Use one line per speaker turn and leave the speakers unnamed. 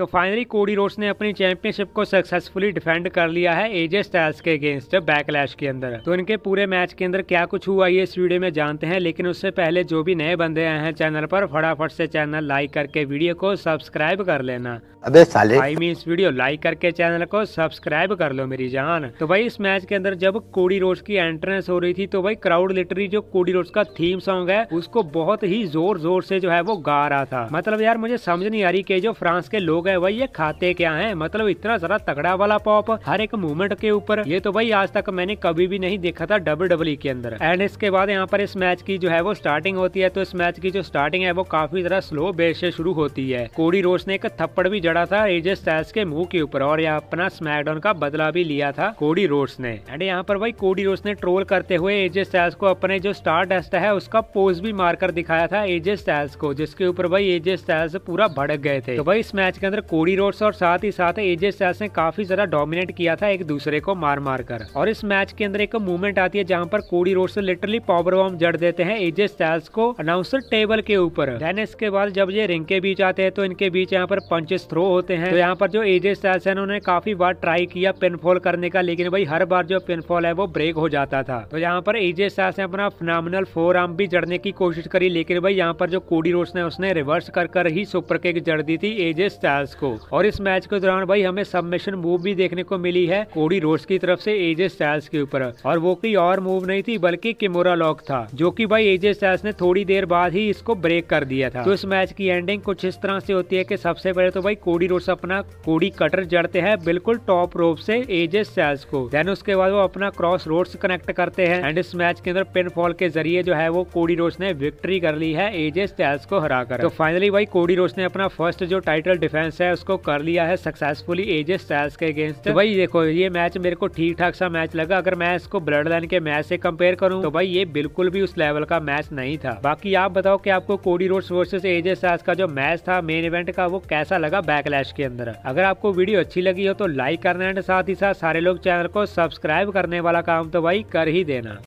तो finally Cody Rhodes ने अपनी चैंपियनशिप को सक्सेसफुली डिफेंड कर लिया है एजे स्टाइल्स के अगेंस्ट बैकलैश के अंदर तो इनके पूरे मैच के अंदर क्या कुछ हुआ ये इस वीडियो में जानते हैं लेकिन उससे पहले जो भी नए बंदे आए हैं चैनल पर फटाफट से चैनल लाइक करके वीडियो को सब्सक्राइब कर लेना अबे साले आई मीन वीडियो लाइक करके चैनल को सब्सक्राइब कर लो मेरी जान तो भाई इस मैच के अंदर जब कोडी रोड्स की एंट्रेंस हो रही थी तो भाई क्राउड लिटरी जो कोडी रोड्स का थीम सॉन्ग है उसको बहुत ही जोर जोर से जो है वो गा रहा था मतलब यार मुझे समझ नहीं आ रही की जो फ्रांस के लोग है भाई ये खाते क्या है मतलब इतना सारा तगड़ा वाला पॉप हर एक मूवमेंट के ऊपर ये तो भाई आज तक मैंने कभी भी नहीं देखा था डब्ल्यू डब्ल्यू के अंदर एंड इसके बाद यहाँ पर इस मैच की जो है वो स्टार्टिंग होती है तो इस मैच की जो स्टार्टिंग है वो काफी जरा स्लो बेस से शुरू होती है कोडी रोश ने एक थप्पड़ भी जड़ा था एजे स्टैस के मुंह के ऊपर और यहाँ अपना स्मैकडाउन का बदला भी लिया था कोडी रोश ने एंड यहाँ पर भाई कोडी रोश ने ट्रोल करते हुए एजे स्टैस को अपने जो स्टार डस्ट है उसका पोज भी मारकर दिखाया था एजे स्टैस को जिसके ऊपर भाई एजे स्टैस पूरा भड़क गए थे तो भाई इस मैच के अंदर अंदर कोडी रोड्स और साथ ही साथ एजे स्टैस ने काफी ज्यादा डोमिनेट किया था एक दूसरे को मार मार कर और इस मैच के अंदर एक मूवमेंट आती है जहाँ पर कोडी से लिटरली पावर बॉम्ब जड़ देते हैं एजे स्टैस को अनाउंसर टेबल के ऊपर इसके बाद जब ये रिंग के बीच आते हैं तो इनके बीच यहाँ पर पंचेस थ्रो होते हैं तो यहाँ पर जो एजे स्टैस है उन्होंने काफी बार ट्राई किया पिनफॉल करने का लेकिन भाई हर बार जो पिनफॉल है वो ब्रेक हो जाता था तो यहाँ पर एजे स्टैस ने अपना फिनामिनल फोर आर्म भी जड़ने की कोशिश करी लेकिन भाई यहाँ पर जो कोडी रोड्स ने उसने रिवर्स कर कर ही सुपर केक जड़ दी थी एजे स्टार्स को और इस मैच के दौरान भाई हमें सबमिशन मूव भी देखने को मिली है कोडी रोड्स की तरफ से एजे स्टाइल्स के ऊपर और वो कोई और मूव नहीं थी बल्कि किमोरा लॉक था जो कि भाई एजे स्टाइल्स ने थोड़ी देर बाद ही इसको ब्रेक कर दिया था तो इस मैच की एंडिंग कुछ इस तरह से होती है की सबसे पहले तो भाई कोडी रोड्स अपना कोडी कटर जड़ते हैं बिल्कुल टॉप रोप से एजे स्टाइल्स को देन उसके बाद वो अपना क्रॉस रोड्स कनेक्ट करते हैं एंड इस मैच के अंदर पिनफॉल के जरिए जो है वो कोडी रोड्स ने विक्ट्री कर ली है एजे स्टाइल्स को हरा कर तो फाइनली भाई कोडी रोड्स ने अपना फर्स्ट जो टाइटल डिफेंस डिफेंस है उसको कर लिया है सक्सेसफुली एजे स्टाइल्स के अगेंस्ट तो भाई देखो ये मैच मेरे को ठीक ठाक सा मैच लगा अगर मैं इसको ब्लड लाइन के मैच से कंपेयर करूँ तो भाई ये बिल्कुल भी उस लेवल का मैच नहीं था बाकी आप बताओ की आपको कोडी रोड वर्सेस एजे स्टाइल्स का जो मैच था मेन इवेंट का वो कैसा लगा बैकलैश के अंदर अगर आपको वीडियो अच्छी लगी हो तो लाइक करना एंड साथ ही साथ सारे लोग चैनल को सब्सक्राइब करने वाला काम तो भाई कर ही देना